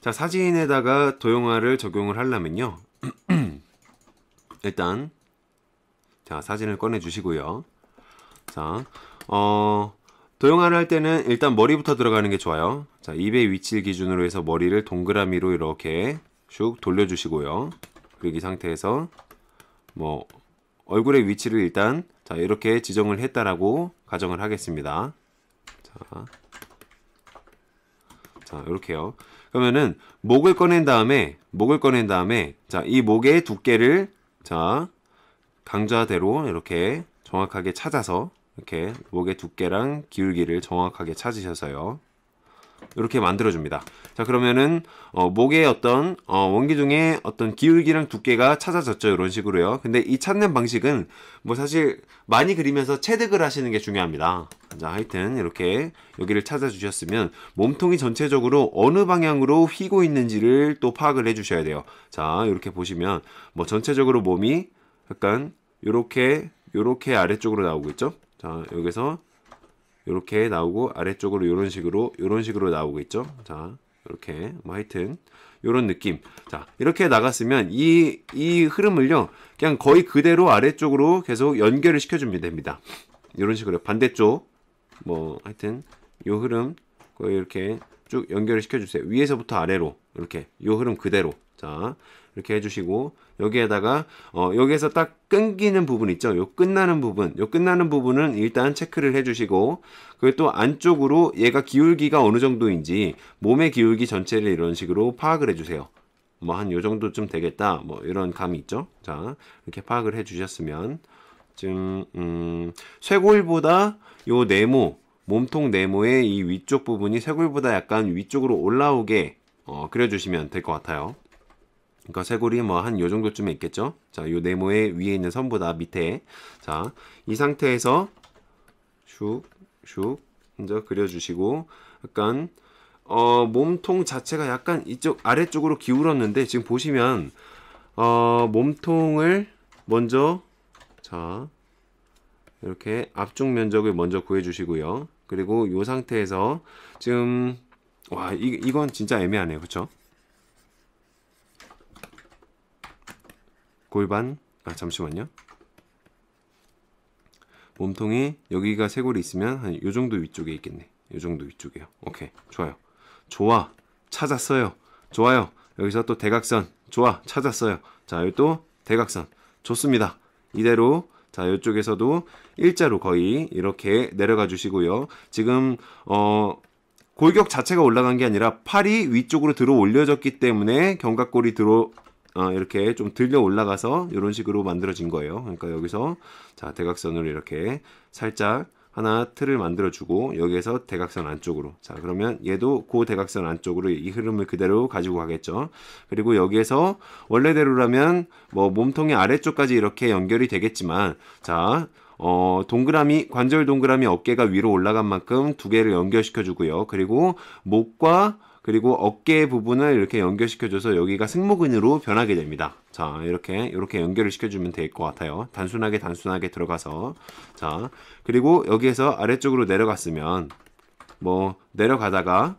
자, 사진에다가 도형화를 적용을 하려면요. 일단 자, 사진을 꺼내 주시고요. 자, 어 도형화를 할 때는 일단 머리부터 들어가는 게 좋아요. 자, 입의 위치를 기준으로 해서 머리를 동그라미로 이렇게 쭉 돌려 주시고요. 그리고 이 상태에서 뭐 얼굴의 위치를 일단 자, 이렇게 지정을 했다라고 가정을 하겠습니다. 자, 자, 이렇게요. 그러면은 목을 꺼낸 다음에 목을 꺼낸 다음에 자, 이 목의 두께를 자, 강좌대로 이렇게 정확하게 찾아서 이렇게 목의 두께랑 기울기를 정확하게 찾으셔서요. 이렇게 만들어줍니다. 자 그러면은 어, 목의 어떤 어, 원기 중에 어떤 기울기랑 두께가 찾아졌죠. 이런 식으로요. 근데 이 찾는 방식은 뭐 사실 많이 그리면서 체득을 하시는 게 중요합니다. 자 하여튼 이렇게 여기를 찾아주셨으면 몸통이 전체적으로 어느 방향으로 휘고 있는지를 또 파악을 해주셔야 돼요. 자 이렇게 보시면 뭐 전체적으로 몸이 약간 이렇게 이렇게 아래쪽으로 나오고 있죠. 자 여기서 이렇게 나오고 아래쪽으로 이런 식으로 이런 식으로 나오고있죠 자, 이렇게 뭐 하여튼 이런 느낌. 자, 이렇게 나갔으면 이 이 흐름을요. 그냥 거의 그대로 아래쪽으로 계속 연결을 시켜 주면 됩니다. 이런 식으로 반대쪽 뭐 하여튼 요 흐름 거의 이렇게 쭉 연결을 시켜 주세요. 위에서부터 아래로. 이렇게 요 흐름 그대로 자 이렇게 해주시고 여기에다가 어, 여기에서 딱 끊기는 부분 있죠 요 끝나는 부분 요 끝나는 부분은 일단 체크를 해주시고 그리고 또 안쪽으로 얘가 기울기가 어느 정도인지 몸의 기울기 전체를 이런 식으로 파악을 해주세요 뭐한 요 정도쯤 되겠다 뭐 이런 감이 있죠 자 이렇게 파악을 해주셨으면 지금 음, 쇄골보다 요 네모 몸통 네모의 이 위쪽 부분이 쇄골보다 약간 위쪽으로 올라오게 어, 그려주시면 될 것 같아요. 그러니까 쇄골이 뭐한 요 정도쯤에 있겠죠? 자, 요 네모의 위에 있는 선보다 밑에. 자, 이 상태에서 슉, 슉, 먼저 그려주시고, 약간, 어, 몸통 자체가 약간 이쪽 아래쪽으로 기울었는데, 지금 보시면, 어, 몸통을 먼저, 자, 이렇게 앞쪽 면적을 먼저 구해주시고요. 그리고 요 상태에서 지금 와, 이, 이건 진짜 애매하네요. 그쵸 골반 아 잠시만요. 몸통이 여기가 쇄골이 있으면 한요 정도 위쪽에 있겠네. 요 정도 위쪽에요. 오케이. 좋아요. 좋아. 찾았어요. 좋아요. 여기서 또 대각선. 좋아. 찾았어요. 자, 여기 또 대각선. 좋습니다. 이대로 자, 이쪽에서도 일자로 거의 이렇게 내려가 주시고요. 지금 어 골격 자체가 올라간 게 아니라 팔이 위쪽으로 들어 올려졌기 때문에 견갑골이 들어 어, 이렇게 좀 들려 올라가서 이런 식으로 만들어진 거예요. 그러니까 여기서 자 대각선으로 이렇게 살짝 하나 틀을 만들어주고 여기에서 대각선 안쪽으로 자 그러면 얘도 고그 대각선 안쪽으로 이 흐름을 그대로 가지고 가겠죠 그리고 여기에서 원래대로라면 뭐 몸통의 아래쪽까지 이렇게 연결이 되겠지만 자 어, 동그라미, 관절 동그라미 어깨가 위로 올라간 만큼 두 개를 연결시켜 주고요. 그리고 목과 그리고 어깨 부분을 이렇게 연결시켜줘서 여기가 승모근으로 변하게 됩니다. 자, 이렇게, 이렇게 연결을 시켜주면 될 것 같아요. 단순하게, 단순하게 들어가서. 자, 그리고 여기에서 아래쪽으로 내려갔으면, 뭐, 내려가다가,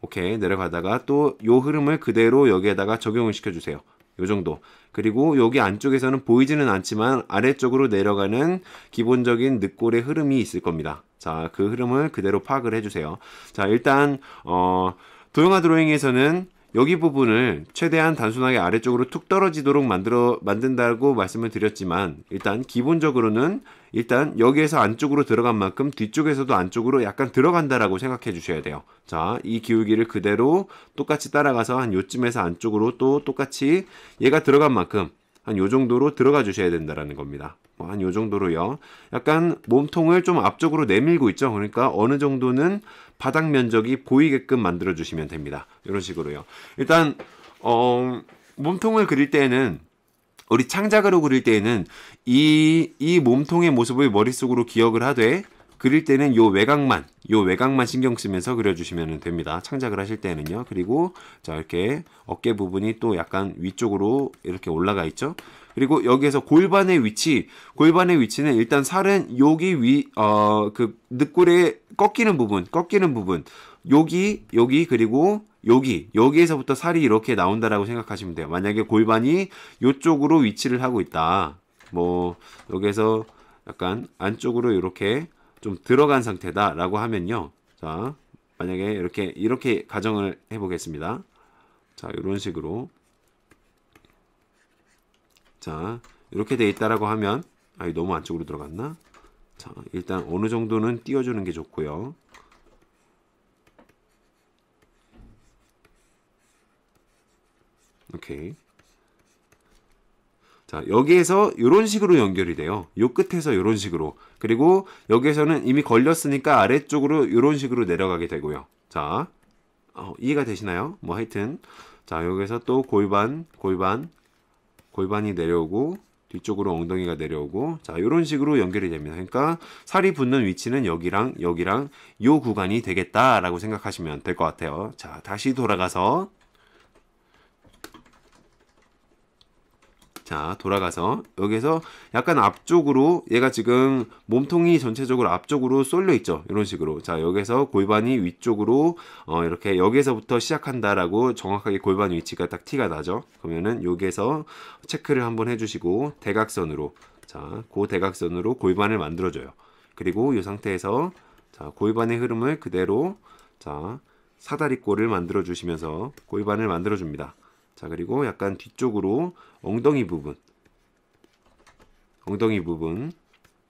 오케이, 내려가다가 또 요 흐름을 그대로 여기에다가 적용을 시켜주세요. 요 정도. 그리고 여기 안쪽에서는 보이지는 않지만 아래쪽으로 내려가는 기본적인 늑골의 흐름이 있을 겁니다. 자, 그 흐름을 그대로 파악을 해주세요. 자, 일단 어, 도형화 드로잉에서는 여기 부분을 최대한 단순하게 아래쪽으로 툭 떨어지도록 만들어 만든다고 말씀을 드렸지만 일단 기본적으로는 일단 여기에서 안쪽으로 들어간 만큼 뒤쪽에서도 안쪽으로 약간 들어간다라고 생각해 주셔야 돼요. 자, 이 기울기를 그대로 똑같이 따라가서 한 요쯤에서 안쪽으로 또 똑같이 얘가 들어간 만큼 한 요 정도로 들어가 주셔야 된다라는 겁니다. 뭐한요 정도로요. 약간 몸통을 좀 앞쪽으로 내밀고 있죠. 그러니까 어느 정도는 바닥 면적이 보이게끔 만들어 주시면 됩니다. 이런 식으로요. 일단 어, 몸통을 그릴 때에는 우리 창작으로 그릴 때에는 이 이 몸통의 모습을 머릿속으로 기억을 하되 그릴 때는 요 외곽만, 요 외곽만 신경 쓰면서 그려주시면 됩니다. 창작을 하실 때는요. 그리고 자 이렇게 어깨 부분이 또 약간 위쪽으로 이렇게 올라가 있죠. 그리고 여기에서 골반의 위치, 골반의 위치는 일단 살은 여기 위, 어, 그, 늑골의 꺾이는 부분, 꺾이는 부분, 여기, 여기, 그리고 여기, 여기에서부터 살이 이렇게 나온다라고 생각하시면 돼요. 만약에 골반이 이쪽으로 위치를 하고 있다. 뭐, 여기에서 약간 안쪽으로 이렇게 좀 들어간 상태다라고 하면요. 자, 만약에 이렇게, 이렇게 가정을 해보겠습니다. 자, 이런 식으로. 자 이렇게 돼 있다라고 하면 아이 너무 안쪽으로 들어갔나? 자 일단 어느 정도는 띄워주는 게 좋고요. 오케이. 자, 여기에서 이런 식으로 연결이 돼요. 요 끝에서 이런 식으로. 그리고 여기에서는 이미 걸렸으니까 아래쪽으로 이런 식으로 내려가게 되고요. 자, 어, 이해가 되시나요? 뭐 하여튼. 자, 여기서 또 골반, 골반, 골반이 내려오고 뒤쪽으로 엉덩이가 내려오고 자 이런 식으로 연결이 됩니다. 그러니까 살이 붙는 위치는 여기랑 여기랑 요 구간이 되겠다라고 생각하시면 될 것 같아요. 자 다시 돌아가서 자 돌아가서 여기서 약간 앞쪽으로 얘가 지금 몸통이 전체적으로 앞쪽으로 쏠려 있죠 이런 식으로 자 여기서 골반이 위쪽으로 어, 이렇게 여기서부터 시작한다라고 정확하게 골반 위치가 딱 티가 나죠 그러면은 여기에서 체크를 한번 해주시고 대각선으로 자 고대각선으로 골반을 만들어줘요 그리고 이 상태에서 자 골반의 흐름을 그대로 자 사다리꼴을 만들어 주시면서 골반을 만들어 줍니다 자, 그리고 약간 뒤쪽으로 엉덩이 부분. 엉덩이 부분.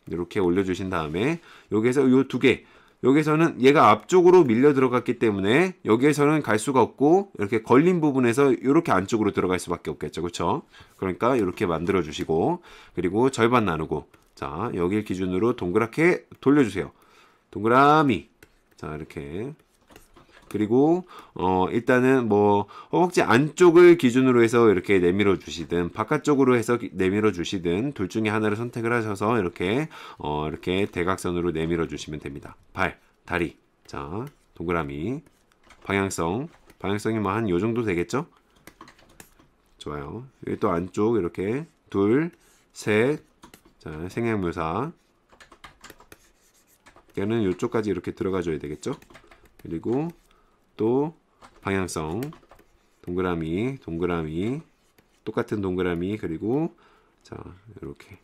이렇게 올려주신 다음에, 여기에서 요 두 개. 여기서는 에 얘가 앞쪽으로 밀려 들어갔기 때문에 여기에서는 갈 수가 없고 이렇게 걸린 부분에서 이렇게 안쪽으로 들어갈 수밖에 없겠죠 그쵸 그러니까 이렇게 만들어 주시고 그리고 절반 나누고 자 여길 기준으로 동그랗게 돌려주세요 동그라미 자 이렇게 그리고 어 일단은 뭐 허벅지 안쪽을 기준으로 해서 이렇게 내밀어 주시든 바깥쪽으로 해서 내밀어 주시든 둘 중에 하나를 선택을 하셔서 이렇게 어 이렇게 대각선으로 내밀어 주시면 됩니다. 발, 다리. 자, 동그라미. 방향성. 방향성이 뭐 한 요 정도 되겠죠? 좋아요. 여기 또 안쪽 이렇게 둘, 셋. 자, 생략묘사. 얘는 이쪽까지 이렇게 들어가 줘야 되겠죠? 그리고 또 방향성 동그라미 동그라미 똑같은 동그라미 그리고 자 이렇게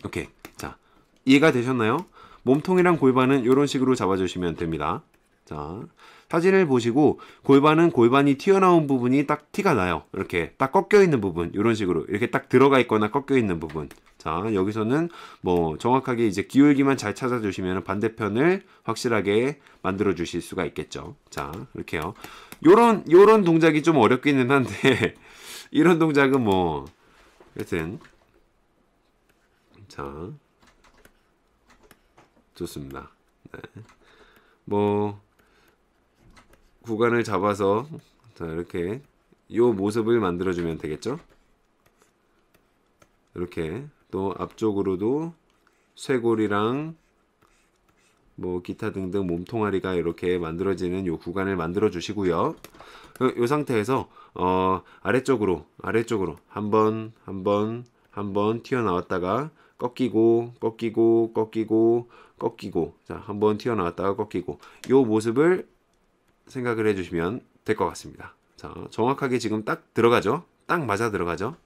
이렇게 자 이해가 되셨나요? 몸통이랑 골반은 이런 식으로 잡아주시면 됩니다 자 사진을 보시고 골반은 골반이 튀어나온 부분이 딱 티가 나요. 이렇게 딱 꺾여 있는 부분 이런 식으로 이렇게 딱 들어가 있거나 꺾여 있는 부분. 자 여기서는 뭐 정확하게 이제 기울기만 잘 찾아주시면 반대편을 확실하게 만들어 주실 수가 있겠죠. 자 이렇게요. 요런 요런 동작이 좀 어렵기는 한데 이런 동작은 뭐 여튼 자 좋습니다. 네. 뭐 구간을 잡아서 자 이렇게 요 모습을 만들어 주면 되겠죠 이렇게 또 앞쪽으로도 쇄골이랑 뭐 기타 등등 몸통아리가 이렇게 만들어지는 요 구간을 만들어 주시고요 어, 요 상태에서 어 아래쪽으로 아래쪽으로 한번 한번 한번 튀어나왔다가 꺾이고 꺾이고 꺾이고 꺾이고 자 한 번 튀어나왔다가 꺾이고 요 모습을 생각을 해주시면 될 것 같습니다. 자, 정확하게 지금 딱 들어가죠? 딱 맞아 들어가죠?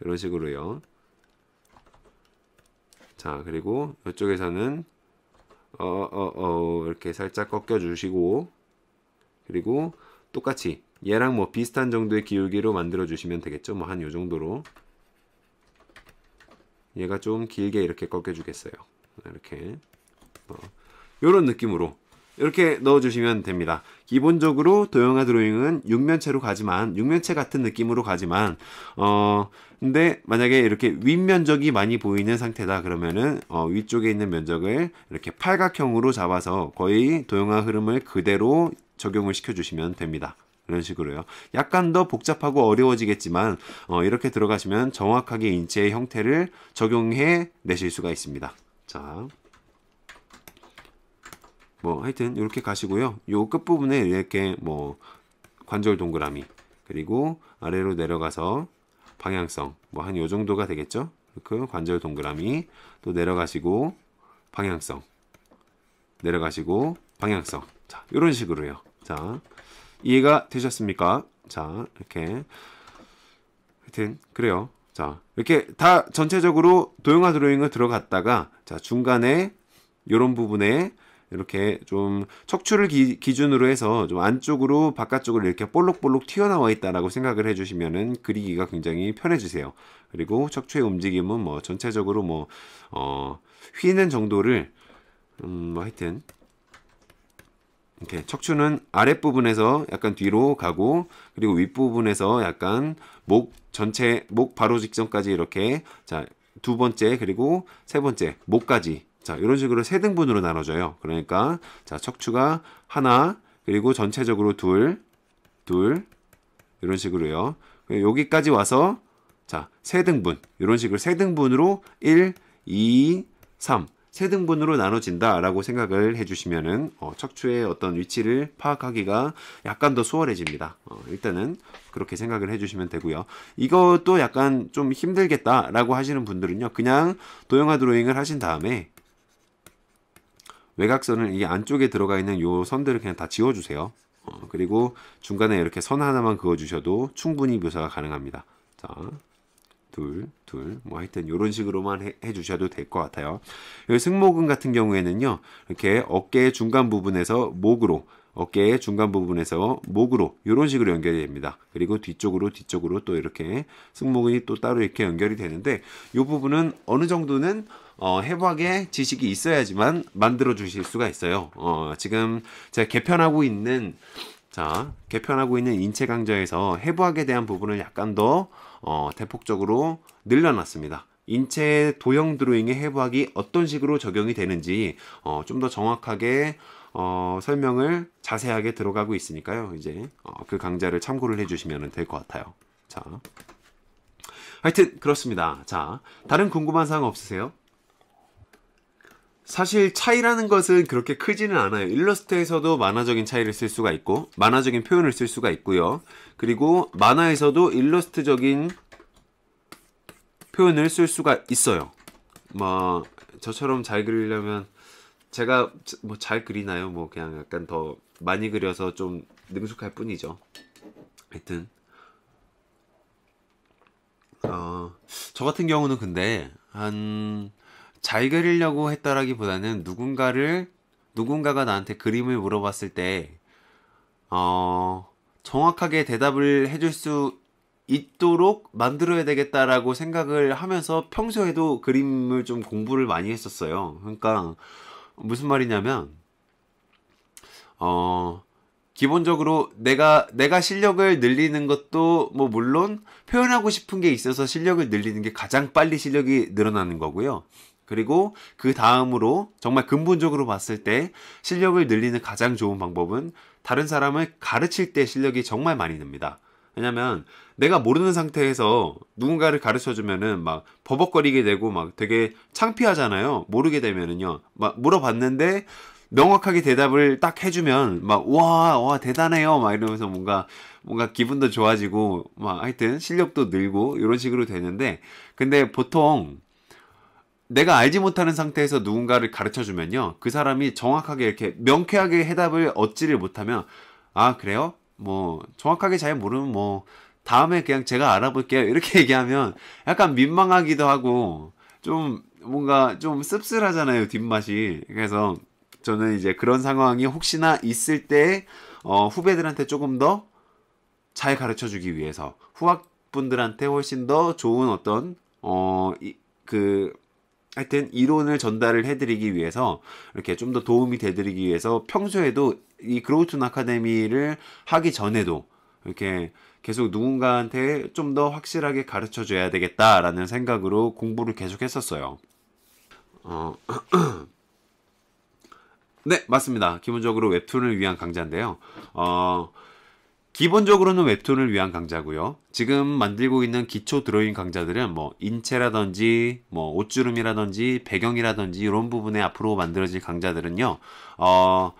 이런 식으로요. 자, 그리고 이쪽에서는 어, 어, 어, 이렇게 살짝 꺾여 주시고 그리고 똑같이 얘랑 뭐 비슷한 정도의 기울기로 만들어 주시면 되겠죠. 뭐 한요 정도로 얘가 좀 길게 이렇게 꺾여 주겠어요. 이렇게 어, 요런 느낌으로 이렇게 넣어주시면 됩니다. 기본적으로 도형화 드로잉은 육면체로 가지만 육면체 같은 느낌으로 가지만 어 근데 만약에 이렇게 윗면적이 많이 보이는 상태다 그러면은 어, 위쪽에 있는 면적을 이렇게 팔각형으로 잡아서 거의 도형화 흐름을 그대로 적용을 시켜주시면 됩니다. 이런 식으로요. 약간 더 복잡하고 어려워지겠지만 어, 이렇게 들어가시면 정확하게 인체의 형태를 적용해 내실 수가 있습니다. 자. 뭐 하여튼 이렇게 가시고요. 요 끝부분에 이렇게 뭐 관절 동그라미 그리고 아래로 내려가서 방향성 뭐 한 요 정도가 되겠죠? 그 관절 동그라미 또 내려가시고 방향성 내려가시고 방향성 자요런 식으로요. 자 이해가 되셨습니까? 자 이렇게 하여튼 그래요. 자 이렇게 다 전체적으로 도형화 드로잉을 들어갔다가 자 중간에 요런 부분에 이렇게 좀 척추를 기, 준으로 해서 좀 안쪽으로 바깥쪽으로 이렇게 볼록볼록 튀어나와 있다라고 생각을 해주시면은 그리기가 굉장히 편해지세요. 그리고 척추의 움직임은 뭐 전체적으로 뭐 어, 휘는 정도를 음, 뭐 하여튼 이렇게 척추는 아랫부분에서 약간 뒤로 가고 그리고 윗부분에서 약간 목 전체 목 바로 직전까지 이렇게 자 두 번째 그리고 세 번째 목까지 자, 이런 식으로 세 등분으로 나눠져요. 그러니까 자, 척추가 하나, 그리고 전체적으로 둘, 둘 이런 식으로요. 여기까지 와서 자, 세 등분. 이런 식으로 세 등분으로 1, 2, 3. 세 등분으로 나눠진다라고 생각을 해주시면은 어, 척추의 어떤 위치를 파악하기가 약간 더 수월해집니다. 어, 일단은 그렇게 생각을 해주시면 되고요. 이것도 약간 좀 힘들겠다라고 하시는 분들은요, 그냥 도형화 드로잉을 하신 다음에 외곽선을 이 안쪽에 들어가 있는 요 선들을 그냥 다 지워주세요. 어, 그리고 중간에 이렇게 선 하나만 그어주셔도 충분히 묘사가 가능합니다. 자, 둘, 둘, 뭐 하여튼 이런 식으로만 해, 해주셔도 될 것 같아요. 여기 승모근 같은 경우에는요, 이렇게 어깨 중간 부분에서 목으로 어깨의 중간 부분에서 목으로 이런 식으로 연결이 됩니다. 그리고 뒤쪽으로 뒤쪽으로 또 이렇게 승모근이 또 따로 이렇게 연결이 되는데 이 부분은 어느 정도는 어, 해부학의 지식이 있어야지만 만들어 주실 수가 있어요. 어, 지금 제가 개편하고 있는 자 개편하고 있는 인체 강좌에서 해부학에 대한 부분을 약간 더 어, 대폭적으로 늘려놨습니다. 인체 도형 드로잉의 해부학이 어떤 식으로 적용이 되는지 어, 좀 더 정확하게 어, 설명을 자세하게 들어가고 있으니까요. 이제 어, 그 강좌를 참고를 해주시면 될 것 같아요. 자, 하여튼 그렇습니다. 자, 다른 궁금한 사항 없으세요? 사실 차이라는 것은 그렇게 크지는 않아요. 일러스트에서도 만화적인 차이를 쓸 수가 있고 만화적인 표현을 쓸 수가 있고요. 그리고 만화에서도 일러스트적인 표현을 쓸 수가 있어요. 뭐 저처럼 잘 그리려면 제가 뭐 잘 그리나요? 뭐 그냥 약간 더 많이 그려서 좀 능숙할 뿐이죠. 하여튼 어, 저 같은 경우는 근데 한 잘 그리려고 했다라기보다는 누군가를 누군가가 나한테 그림을 물어봤을 때 어, 정확하게 대답을 해줄 수 있도록 만들어야 되겠다라고 생각을 하면서 평소에도 그림을 좀 공부를 많이 했었어요. 그러니까 무슨 말이냐면 어 기본적으로 내가 내가 실력을 늘리는 것도 뭐 물론 표현하고 싶은 게 있어서 실력을 늘리는 게 가장 빨리 실력이 늘어나는 거고요. 그리고 그 다음으로 정말 근본적으로 봤을 때 실력을 늘리는 가장 좋은 방법은 다른 사람을 가르칠 때 실력이 정말 많이 늡니다. 왜냐면 내가 모르는 상태에서 누군가를 가르쳐 주면은 막 버벅거리게 되고 막 되게 창피하잖아요. 모르게 되면은요. 막 물어봤는데 명확하게 대답을 딱 해주면 막와와 대단해요 막 이러면서 뭔가 뭔가 기분도 좋아지고 막 하여튼 실력도 늘고 이런 식으로 되는데 근데 보통 내가 알지 못하는 상태에서 누군가를 가르쳐 주면요 그 사람이 정확하게 이렇게 명쾌하게 해답을 얻지를 못하면 아 그래요 뭐 정확하게 잘 모르면 뭐 다음에 그냥 제가 알아볼게요. 이렇게 얘기하면 약간 민망하기도 하고 좀 뭔가 좀 씁쓸하잖아요. 뒷맛이. 그래서 저는 이제 그런 상황이 혹시나 있을 때 어, 후배들한테 조금 더 잘 가르쳐 주기 위해서 후학분들한테 훨씬 더 좋은 어떤 어, 이, 그 하여튼 이론을 전달을 해드리기 위해서 이렇게 좀 더 도움이 되드리기 위해서 평소에도 이 그로우툰 아카데미를 하기 전에도 이렇게 계속 누군가한테 좀 더 확실하게 가르쳐 줘야 되겠다라는 생각으로 공부를 계속 했었어요. 어, 네, 맞습니다. 기본적으로 웹툰을 위한 강좌인데요. 어, 기본적으로는 웹툰을 위한 강좌고요. 지금 만들고 있는 기초 드로잉 강좌들은 뭐 인체라든지 뭐 옷주름이라든지 배경이라든지 이런 부분에 앞으로 만들어질 강좌들은요. 어,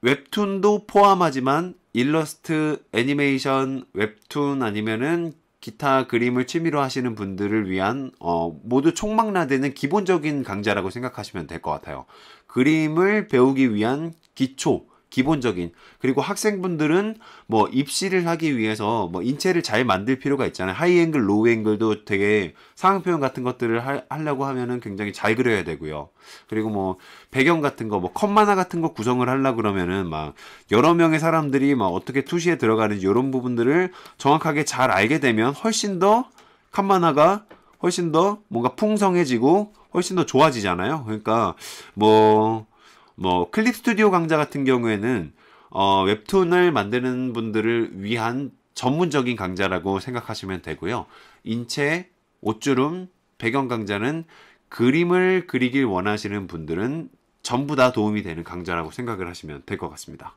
웹툰도 포함하지만 일러스트, 애니메이션, 웹툰 아니면은 기타 그림을 취미로 하시는 분들을 위한 어, 모두 총망라되는 기본적인 강좌라고 생각하시면 될 것 같아요. 그림을 배우기 위한 기초, 기본적인 그리고 학생분들은 뭐 입시를 하기 위해서 뭐 인체를 잘 만들 필요가 있잖아요. 하이 앵글, 로우 앵글도 되게 상황 표현 같은 것들을 하, 하려고 하면은 굉장히 잘 그려야 되고요. 그리고 뭐 배경 같은 거, 뭐컵만화 같은 거 구성을 하려 고 그러면은 막 여러 명의 사람들이 막 어떻게 투시에 들어가는지 이런 부분들을 정확하게 잘 알게 되면 훨씬 더컵만화가 훨씬 더 뭔가 풍성해지고 훨씬 더 좋아지잖아요. 그러니까 뭐뭐 클립 스튜디오 강좌 같은 경우에는 어, 웹툰을 만드는 분들을 위한 전문적인 강좌라고 생각하시면 되고요. 인체, 옷주름, 배경 강좌는 그림을 그리길 원하시는 분들은 전부 다 도움이 되는 강좌라고 생각을 하시면 될 것 같습니다.